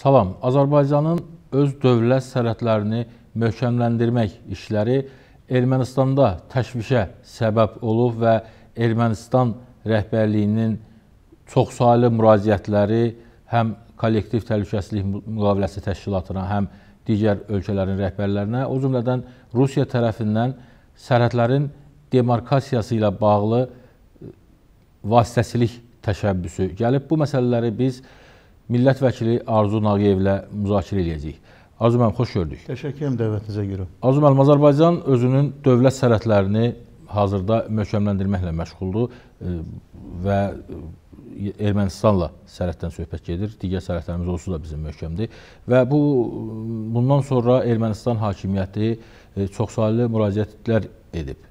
Salam. Azərbaycanın öz dövlət sərhədlərini möhkəmləndirmək işləri Ermənistanda təşvişə səbəb olub və Ermənistan rəhbərliyinin çoxsaylı müraciətləri həm kollektiv təhlükəsizlik müqaviləsi təşkilatına, həm digər ölkələrin rəhbərlərinə, o cümlədən Rusiya tərəfindən sərhədlərin demarkasiyası ilə bağlı e, vasitəçilik təşəbbüsü gəlib. Bu məsələləri biz millət vəkili Arzu Nağiyevlə müzakirə edəcəyik. Arzu müəllim, xoş gördük. Təşəkkür edirəm dəvətinizə görə. Arzu müəllim, Azərbaycan özünün dövlət sərhədlərini hazırda möhkəmləndirməklə məşğuldur e, və e, Ermənistanla sərhəddən söhbət gedir. Digər sərhədlərimiz olsa da bizim möhkəmdir. Və bu bundan sonra Ermənistan hakimiyyəti e, çoxsaylı müraciətlər edib.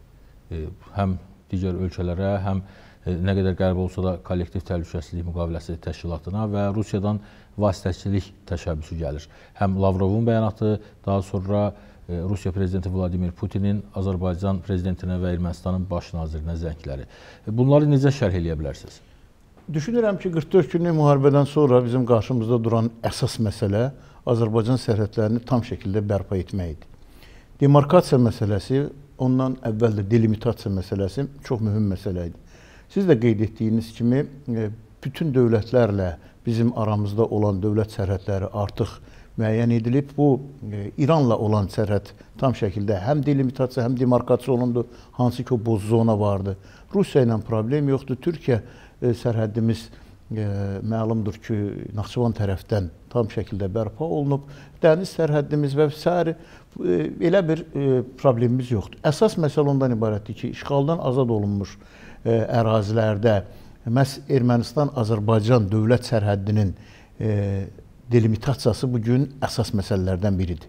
Həm digər ölkələrə, həm E, nə qədər qərb olsa da kollektiv təhlükəsizlik müqaviləsi təşkilatına və Rusiyadan vasitəçilik təşəbbüsü gəlir. Həm Lavrovun bəyanatı, daha sonra e, Rusiya prezidenti Vladimir Putinin Azərbaycan prezidentinə və Ermənistanın baş nazirinə zəngləri. E, bunları necə şərh eləyə bilərsiniz? Düşünürəm ki, 44 günlük müharibədən sonra bizim qarşımızda duran əsas məsələ Azərbaycan sərhədlərini tam şəkildə bərpa etmək idi. Demarkasiya məsələsi, ondan əvvəl də delimitasiya məsələsi çox mühüm məsələ idi. Siz də qeyd etdiyiniz kimi e, bütün dövlətlərlə bizim aramızda olan dövlət sərhədləri artıq müəyyən edilib. Bu e, İranla olan sərhəd tam şəkildə həm delimitasiya, həm demarkasiya olundu. Hansı ki o boz zona vardı. Rusiya ilə problem yoxdur. Türkiyə e, sərhədimiz məlumdur ki, Naxçıvan tərəfdən tam şəkildə bərpa olunub. Dəniz sərhədimiz və s. elə bir problemimiz yoxdur. Əsas məsələ ondan ibarətdir ki, işğaldan azad olunmuş ölkələr E, ərazilərdə məhz Ermənistan-Azərbaycan dövlət sərhəddinin e, delimitasiyası bu gün əsas məsələlərdən biridir.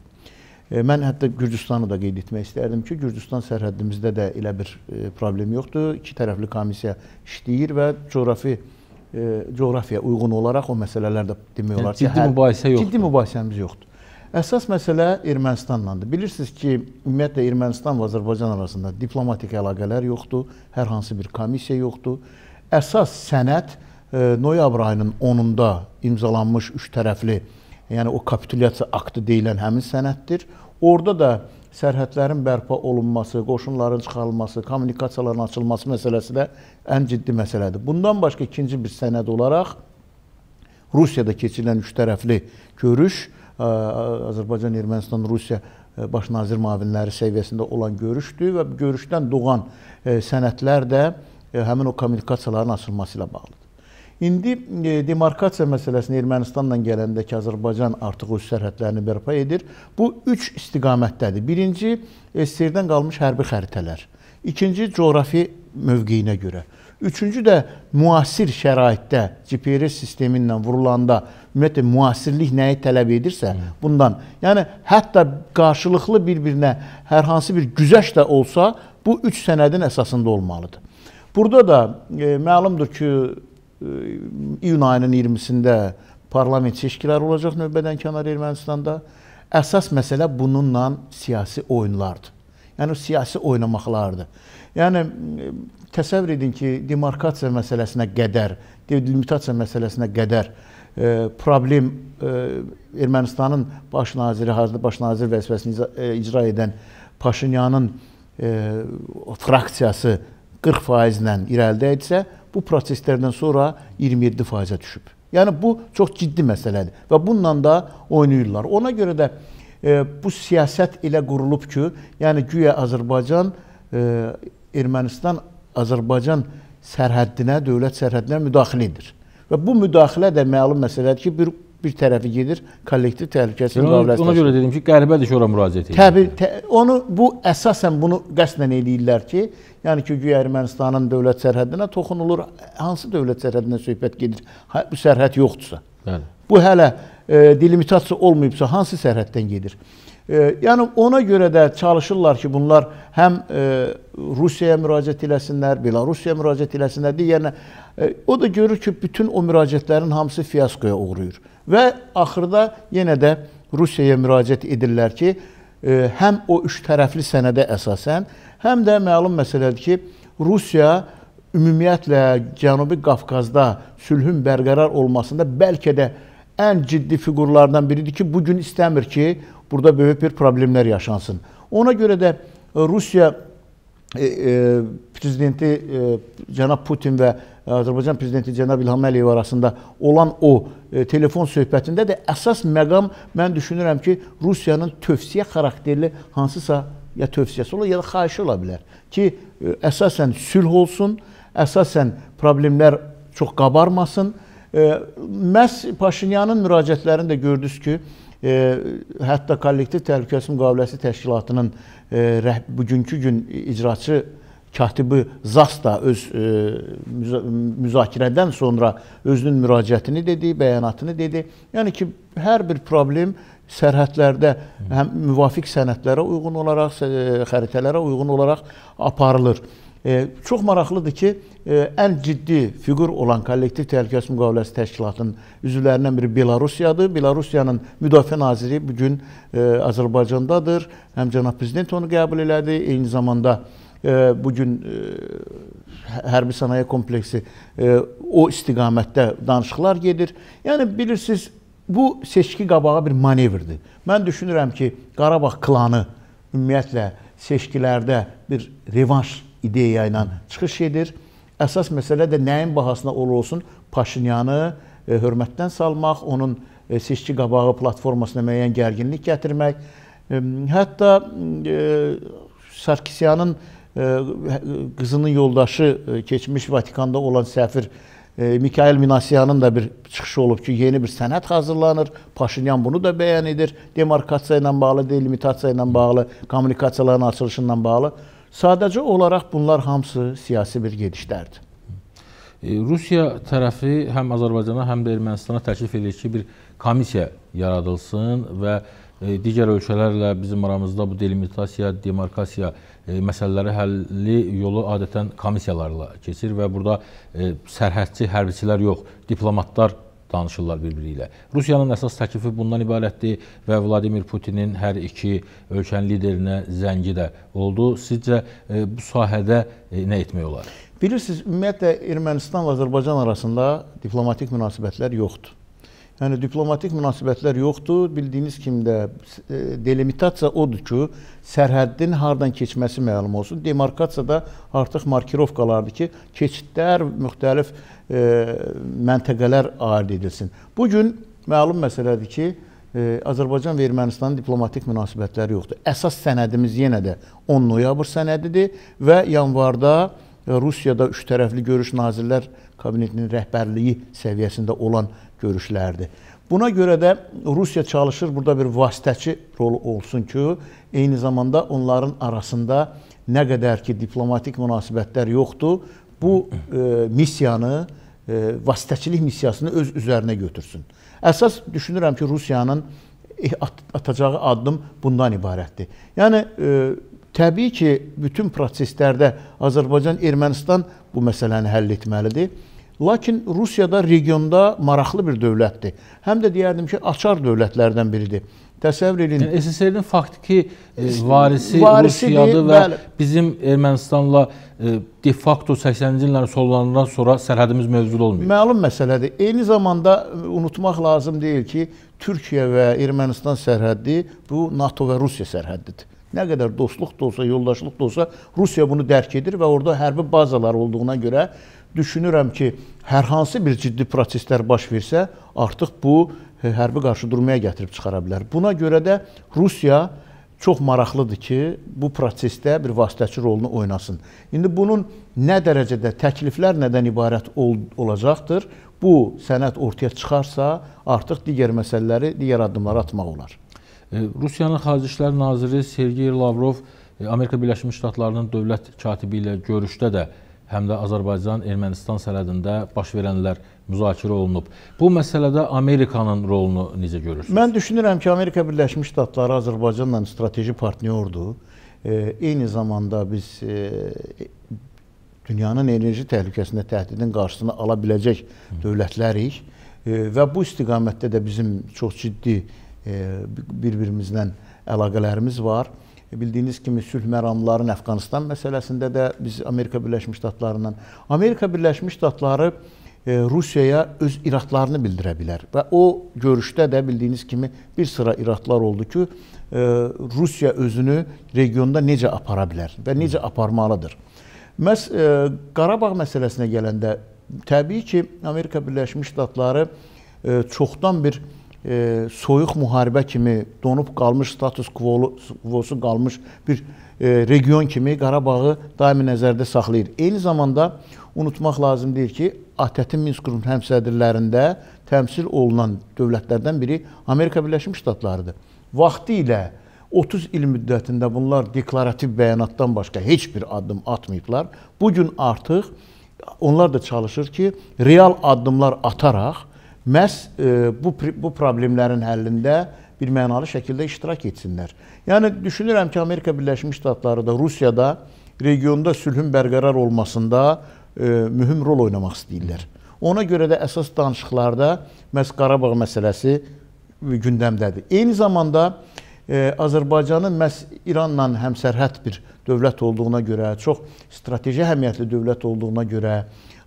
E, mən hətta Gürcüstanı da qeyd etmək istərdim ki, Gürcüstan sərhəddimizdə də elə bir problem yoxdur. İki tərəfli komissiya işləyir və coğrafi coğrafiyaya uyğun olaraq o məsələlər də demək yəni olar ki, yəni, ciddi mübahisə yoxdur. Ciddi mübahisəmiz yoxdur. Əsas məsələ Ermənistanlandır. Bilirsiniz ki, ümumiyyətlə Ermənistan və Azərbaycan arasında diplomatik əlaqələr yoxdur, hər hansı bir komissiya yoxdur. Əsas sənəd e, noyabr ayının 10-unda imzalanmış üç tərəfli, yəni o kapitulyasiya aktı deyilən həmin sənəddir. Orada da sərhədlərin bərpa olunması, qoşunların çıxarılması, kommunikasiyaların açılması məsələsi də ən ciddi məsələdir. Bundan başqa ikinci bir sənəd olaraq Rusiyada keçirilən üç tərəfli görüş Azərbaycan, Ermənistan, Rusiya baş nazir mavinləri səviyyəsində olan görüşdür və görüşdən doğan sənədlər də həmin o kommunikasiyaların açılması ilə bağlıdır. İndi demarkasiya məsələsini Ermənistanla gələndəki Azərbaycan artıq öz sərhədlərini bərpa edir. Bu üç istiqamətdədir. Birinci, SSR-dən qalmış hərbi xəritələr. İkinci, coğrafi mövqeyinə görə. Üçüncü də müasir şəraitdə GPS sisteminlə vurulanda ümumiyyətlə müasirlik nəyi tələb edirsə, Hı. bundan. Yəni hətta qarşılıqlı bir-birinə hər hansı bir güzəşt də olsa, bu üç sənədin əsasında olmalıdır. Burada da e, məlumdur ki, e, iyun ayının 20-sində parlament seçkiləri olacaq növbədən kənar Ermənistanda. Əsas məsələ bununla siyasi oyunlardır. Yəni siyasi oynamaqlardır. Yəni e, təsəvvür edin ki, demarkasiya məsələsinə qədər, limitasiya məsələsinə qədər e, problem e, Ermənistanın baş naziri, hazırda baş nazir vəzifəsini e, icra edən Paşinyanın e, fraksiyası 40%-lə irəlidə etsə, bu proseslərdən sonra 27%-ə düşüb. Yəni bu çox ciddi məsələdir və bununla da oynayırlar. Ona görə də e, bu siyasət elə qurulub ki, yəni güya Azərbaycan e, Ermənistan Azərbaycan sərhəddinə, dövlət sərhəddinə müdaxilə edir. Və bu müdaxilə də məlum məsələdir ki, bir bir tərəfi gedir kollektiv təhlükəsizlik müqaviləsinə. Ona görə dedim ki, qəribədir ki, ora müraciət edir. Təbii, tə, onu bu əsasən bunu qəsdən eləyirlər ki, yəni ki, güya Ermənistanın dövlət sərhədinə toxunulur. Hansı dövlət sərhədindən söhbət gedir? Ha, bu sərhəd yoxdursa. Bəli. Bu hələ e, delimitasiya olmayıbsa hansı sərhəddən gedir? Yəni ona görə də çalışırlar ki, bunlar həm e, Rusiyaya müraciət eləsinlər, Belarusiyaya müraciət eləsinlər deyə. Yəni e, o da görür ki, bütün o müraciətlərin hamısı fiaskoya uğrayır. Və axırda yenə də Rusiyaya müraciət edirlər ki, e, həm o üç tərəfli sənədə əsasən, həm də məlum məsələdir ki, Rusiya ümumiyyətlə Cənubi Qafqazda sülhün bərqərar olmasında bəlkə də ən ciddi fiqurlardan biridir ki, bu gün istəmir ki, burada böyük bir problemlər yaşansın. Ona görə də e, Rusiya e, e, prezidenti e, cənab Putin və e, Azərbaycan prezidenti cənab İlham Əliyev arasında olan o e, telefon söhbətində də əsas məqam mən düşünürəm ki, Rusiyanın tövsiyə xarakterli hansısa ya tövsiyəsi ola ya da xahişi ola bilər ki, e, əsasən sülh olsun, əsasən problemlər çox qabarmasın. E, məhz Paşinyanın müraciətlərində gördünüz ki, E, hətta kollektiv təhlükəsizlik müqaviləsi təşkilatının e, bugünkü gün icraçı katibi ZAS da öz e, müzakirədən sonra özünün müraciətini dedi, bəyanatını dedi. Yəni ki, hər bir problem sərhədlərdə həm müvafiq sənədlərə uyğun olaraq, xəritələrə uyğun olaraq aparılır. E, çox maraqlıdır ki, e, ən ciddi fiqur olan kollektiv təhlükəsizlik müqaviləsi təşkilatının üzvlərindən biri Belarusiyadır. Belarusiyanın müdafiə naziri bu gün e, Azərbaycandadır. Həm cənab prezident onu qəbul elədi, eyni zamanda bu gün hərbi sənaye kompleksi o istiqamətdə danışıqlar gedir. Yəni bilirsiniz, bu seçki qabağa bir manevrdir. Mən düşünürəm ki, Qarabağ klanı ümumiyyətlə seçkilərdə bir revanş ideya ilə çıxış edir. Əsas məsələ də nəyin bahasına olur olsun Paşinyanı e, hörmətdən salmaq, onun e, seçki qabağı platformasına müəyyən gərginlik gətirmək, e, hətta Sarkisyanın hə, qızının yoldaşı keçmiş Vatikanda olan səfir Mikail Minasyanın da bir çıxışı olub ki, yeni bir sənət hazırlanır. Paşinyan bunu da bəyan edir. Demarkasiya ilə bağlı, delimitasiya ilə bağlı, kommunikasiyaların açılışı ilə bağlı. Sadəcə olaraq bunlar hamısı siyasi bir gedişlərdir. E, Rusiya tərəfi həm Azərbaycana, həm də Ermənistana təklif edir ki, bir komissiya yaradılsın və e, digər ölkələrlə bizim aramızda bu delimitasiya, demarkasiya e, məsələləri həlli yolu adətən komissiyalarla keçir və burada sərhədçi hərbiçilər yox, diplomatlar danışırlar bir-biri ilə. Rusiyanın əsas təklifi bundan ibarətdir və Vladimir Putinin hər iki ölkənin liderinə zəngi də oldu. Sizcə e, bu sahədə e, nə etmək olar? Bilirsiniz, ümumiyyətlə Ermənistan və Azərbaycan arasında diplomatik münasibətlər yoxdur. Yəni diplomatik münasibətlər yoxdur. Bildiyiniz kimi də e, delimitasiya odur ki, sərhəddin hardan keçməsi məlum olsun. Demarkasiya da artıq markirovkalardır ki, keçidlər müxtəlif e, məntəqələr aid edilsin. Bu gün məlum məsələdir ki, e, Azərbaycan və Ermənistanın diplomatik münasibətləri yoxdur. Əsas sənədimiz yenə də 10 noyabr sənədidir və yanvarda Rusiyada üç tərəfli görüş nazirlər kabinetinin rəhbərliyi səviyyəsində olan görüşlərdir. Buna görə də Rusiya çalışır burada bir vasitəçi rolu olsun ki, eyni zamanda onların arasında nə qədər ki diplomatik münasibətlər yoxdur, bu e, missiyanı, e, vasitəçilik missiyasını öz üzərinə götürsün. Əsas düşünürəm ki, Rusiyanın eh, atacağı addım bundan ibarətdir. Yəni e, Təbii ki, bütün proseslərdə Azərbaycan-Ermənistan bu məsələni həll etməlidir. Lakin Rusiyada regionda maraqlı bir dövlətdir. Həm də deyərdim ki, açar dövlətlərdən biridir. Təsəvvür edin. Yəni SSR-in faktiki e, varisi, varisi Rusiyadır və bəli. bizim Ermənistanla e, de facto 80-ci illərin sonlarından sonra sərhədimiz mövcud olmuyor. Məlum məsələdir. Eyni zamanda e, unutmaq lazım deyil ki, Türkiyə və Ermənistan sərhədi bu NATO və Rusiya sərhədidir. Nə qədər dostluq da olsa, yoldaşlıq da olsa Rusiya bunu dərk edir və orada hərbi bazalar olduğuna görə düşünürəm ki, hər hansı bir ciddi proseslər baş versə, artıq bu e, hərbi qarşıdurmaya gətirib çıxara bilər. Buna görə də Rusiya çox maraqlıdır ki, bu prosesdə bir vasitəçi rolunu oynasın. İndi bunun nə dərəcədə təkliflər nədən ibarət ol olacaqdır? Bu sənəd ortaya çıxarsa, artıq digər məsələləri, digər addımlara atmaq olar. E, Rusiyanın Xarici İşlər naziri Sergey Lavrov e, Amerika Birləşmiş Ştatlarının dövlət katibi ilə görüşdə də həm də Azərbaycan-Ermənistan sərhədində baş verənlər müzakirə olunub. Bu məsələdə Amerikanın rolunu necə görürsünüz? Mən düşünürəm ki, Amerika Birləşmiş Ştatları Azərbaycanla strateji partnyordur. E, eyni zamanda biz e, dünyanın enerji təhlükəsində təhdidin qarşısını ala biləcək dövlətlərik e, və bu istiqamətdə də bizim çox ciddi e, bir-birimizlə əlaqələrimiz var. E, E, bildiyiniz kimi sülh məramlarının Əfqanistan məsələsində də biz Amerika Birləşmiş Ştatlarından Amerika Birləşmiş Ştatları e, Rusiyaya öz iradlarını bildirə bilər. Və o görüşdə də bildiyiniz kimi bir sıra iradlar oldu ki, e, Rusiya özünü regionda necə apara bilər və necə aparmalıdır. Məs Qarabağ məsələsinə gələndə təbii ki, Amerika Birləşmiş Ştatları çoxdan bir e, soyuq müharibə kimi donub qalmış status quo-su qalmış bir e, region kimi Qarabağı daimi nəzərdə saxlayır. Eyni zamanda unutmaq lazım deyil ki, ATƏT-in Minsk qrupunun həmsədrlərində təmsil olunan dövlətlərdən biri Amerika Birləşmiş Ştatlarıdır. Vaxtı ilə 30 il müddətində bunlar deklarativ bəyanatdan başqa heç bir addım atmayıblar. Bu gün artıq onlar da çalışır ki, real addımlar ataraq məhz e, bu bu problemlərin həllində bir mənalı şəkildə iştirak etsinlər. Yəni düşünürəm ki, Amerika Birləşmiş Ştatları da Rusiyada regionda sülhün bərqərar olmasında e, mühüm rol oynamaq istəyirlər. Ona görə də əsas danışıqlarda məhz Qarabağ məsələsi gündəmdədir. Eyni zamanda e, Azərbaycanın məhz İranla həmsərhəd bir dövlət olduğuna görə, çox strateji əhəmiyyətli dövlət olduğuna görə,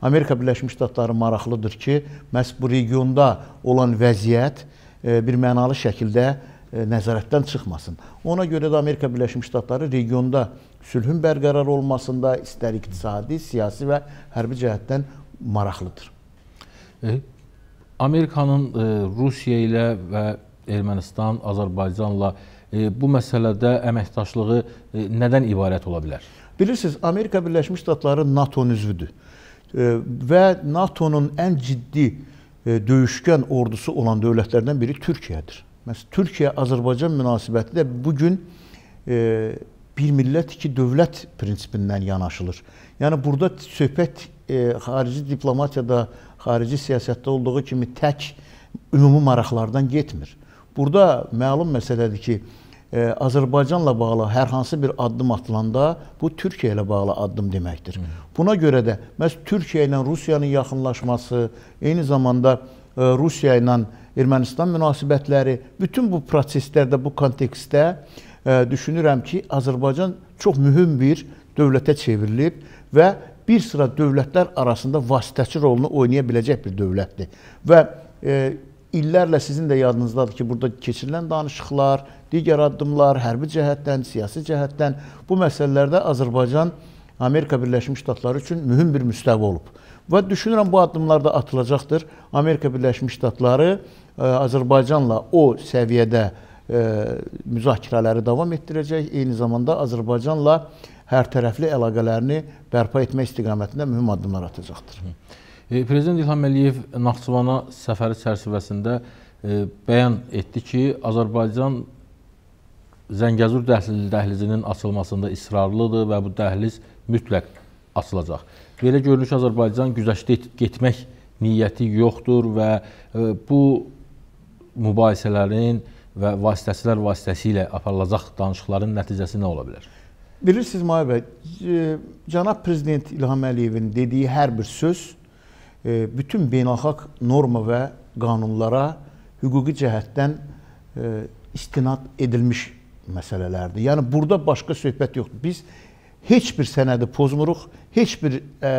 Amerika Birləşmiş Ştatları maraqlıdır ki, məhz bu regionda olan vəziyyət e, bir mənalı şəkildə e, nəzarətdən çıxmasın. Ona görə də Amerika Birləşmiş Ştatları regionda sülhün bərqərar olmasında istər iqtisadi, siyasi və hərbi cəhətdən maraqlıdır. E, Amerikanın Rusiya ilə və Ermənistan, Azərbaycanla bu məsələdə əməkdaşlığı nədən ibarət ola bilər? Bilirsiniz, Amerika Birləşmiş Ştatları NATO-nun üzvüdür və NATO-nun ən ciddi e, döyüşkən ordusu olan dövlətlərdən biri Türkiyədir. Məsələn, Türkiyə-Azərbaycan münasibəti də bu gün e, bir millət iki dövlət prinsipindən yanaşılır. Yəni burada söhbət e, xarici diplomatiyada, xarici siyasətdə olduğu kimi tək ümumi maraqlardan getmir. Burada məlum məsələdir ki, e, Azərbaycanla bağlı hər hansı bir addım atılanda bu Türkiyə ilə bağlı addım deməkdir. Buna görə də məhz Türkiyə ilə Rusiyanın yaxınlaşması, eyni zamanda e, Rusiya ilə Ermənistan münasibətləri, bütün bu proseslərdə, bu kontekstdə e, düşünürəm ki, Azərbaycan çox mühüm bir dövlətə çevrilib və bir sıra dövlətlər arasında vasitəçi rolunu oynaya biləcək bir dövlətdir. Və e, illərlə sizin də yadınızdadır ki, burada keçirilən danışıqlar, digər addımlar hərbi cəhətdən, siyasi cəhətdən bu məsələlərdə Azərbaycan Amerika Birləşmiş Ştatları üçün mühüm bir müstəvi olub. Və düşünürəm bu addımlar da atılacaqdır. Amerika Birləşmiş Ştatları e, Azərbaycanla o səviyyədə e, müzakirələri davam etdirəcək. Eyni zamanda Azərbaycanla hər tərəfli əlaqələrini bərpa etmək istiqamətində mühüm addımlar atacaqdır. E, Prezident İlham Əliyev Naxçıvana səfəri çərçivəsində bəyan etdi ki, Azərbaycan Zəngəzur dəhliz, dəhlizinin açılmasında israrlıdır və bu dəhliz mütləq açılacaq. Belə görünür ki, Azərbaycan güzəştə getmək niyyəti yoxdur və e, bu mübahisələrin və vasitəçilər vasitəsilə aparılacaq danışıqların nəticəsi nə ola bilər? Bilirsiniz Mahir bəy, e, cənab prezident İlham Əliyevin dediyi hər bir söz e, bütün beynəlxalq norma və qanunlara hüquqi cəhətdən istinad edilmiş məsələlərdir. Yəni burada başqa söhbət yoxdur. Biz heç bir sənədi pozmuruq, heç bir ə, e,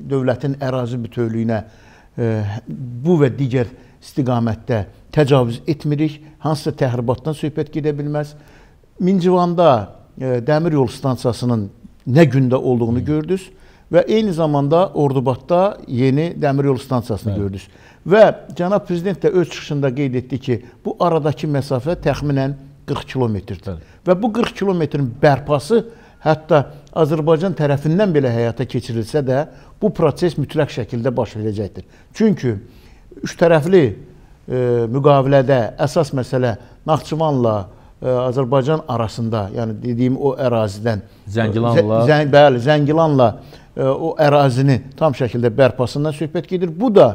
dövlətin ərazi bütövlüyünə ə, e, bu və digər istiqamətdə təcavüz etmirik. Hansısa təhribatdan söhbət gedə bilməz. Mincivanda ə, e, dəmir yol stansiyasının nə gündə olduğunu Hı. gördünüz və eyni zamanda Ordubadda yeni dəmir yol stansiyasını Bəli. gördünüz. Və cənab prezident də öz çıxışında qeyd etdi ki, bu aradakı məsafə təxminən 40 kilometrdir. Və bu 40 kilometrin bərpası hətta Azərbaycan tərəfindən belə həyata keçirilsə də, bu proses mütləq şəkildə baş verəcəkdir. Çünki üç tərəfli e, müqavilədə əsas məsələ Naxçıvanla Ə, e, Azərbaycan arasında, yəni dediyim o ərazidən e, Zəngilanla zəng, bəli, Zəngilanla ə, e, o ərazini tam şəkildə bərpasından söhbət gedir. Bu da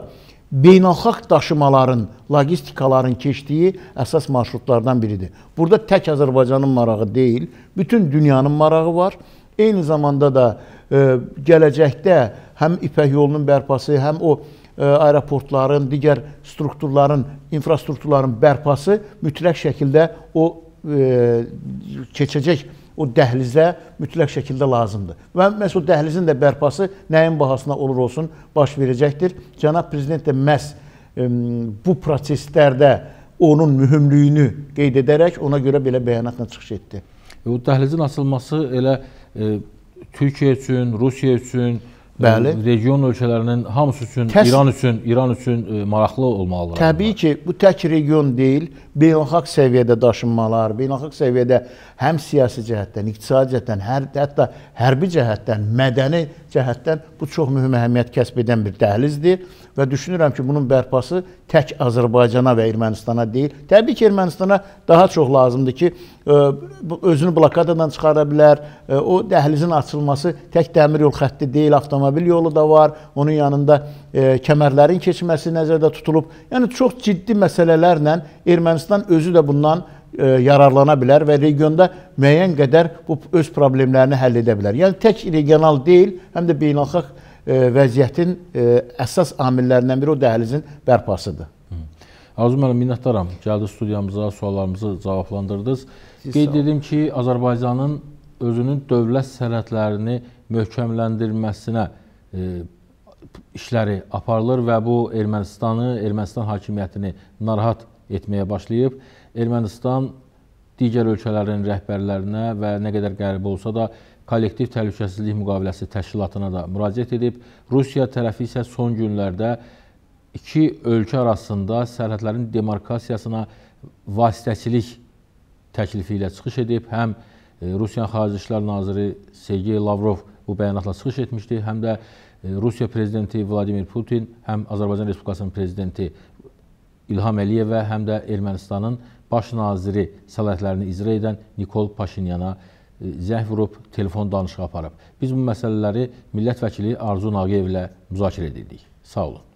beynəlxalq daşımaların, logistikaların keçdiyi əsas marşrutlardan biridir. Burada tək Azərbaycanın marağı deyil, bütün dünyanın marağı var. Eyni zamanda da e, gələcəkdə həm İpək yolunun bərpası, həm o e, aeroportların, digər strukturların, infrastrukturların bərpası mütləq şəkildə o e, keçəcək o dəhlizə mütləq şəkildə lazımdır. Və məhz o dəhlizin də bərpası nəyin bahasına olur olsun baş verəcəkdir. Cənab Prezident də məhz bu proseslərdə onun mühümlüyünü qeyd edərək ona görə belə bəyanatla çıxış etdi. O dəhlizin açılması elə e, Türkiyə üçün, Rusiya üçün, Bəli. Region ölkələrinin hamısı üçün, Təs İran üçün, İran üçün e, maraqlı olmalıdır. Təbii ki, bu tək region deyil, beynəlxalq səviyyədə daşınmalar, beynəlxalq səviyyədə həm siyasi cəhətdən, iqtisadi cəhətdən, hər, hətta hərbi cəhətdən, mədəni cəhətdən cəhətdən bu çox mühüm əhəmiyyət kəsb edən bir dəhlizdir və düşünürəm ki, bunun bərpası tək Azərbaycana və Ermənistana deyil. Təbii ki, Ermənistana daha çox lazımdır ki, e, özünü blokadadan çıxara bilər. E, o dəhlizin açılması tək dəmir yol xətti deyil, avtomobil yolu da var. Onun yanında e, kəmərlərin keçməsi nəzərdə tutulub. Yəni çox ciddi məsələlərlə Ermənistan özü də bundan E, yararlana bilər və regionda müəyyən qədər bu öz problemlərini həll edə bilər. Yəni tək regional deyil, həm də beynəlxalq e, vəziyyətin e, əsas amillərindən biri o dəhlizin bərpasıdır. Arzu müəllim, minnətdaram. Gəldiniz studiyamıza, suallarımızı cavablandırdınız. Qeyd edim ki, Azərbaycanın özünün dövlət sərhədlərini möhkəmləndirməsinə e, işləri aparılır və bu Ermənistanı, Ermənistan hakimiyyətini narahat etməyə başlayıb. Ermənistan digər ölkələrin rəhbərlərinə və nə qədər qərib olsa da kollektiv təhlükəsizlik müqaviləsi təşkilatına da müraciət edib. Rusiya tərəfi isə son günlərdə iki ölkə arasında sərhədlərin demarkasiyasına vasitəçilik təklifi ilə çıxış edib. Həm e, Rusiyanın Xarici İşlər Naziri Sergey Lavrov bu bəyanatla çıxış etmişdi, həm də e, Rusiya Prezidenti Vladimir Putin, həm Azərbaycan Respublikasının Prezidenti İlham Əliyevə, həm də Ermənistanın baş naziri səlahiyyətlərini icra edən Nikol Paşinyana e, zəng vurub, telefon danışığı aparıb. Biz bu məsələləri millət vəkili Arzu Naqiyevlə müzakirə edirdik. Sağ olun.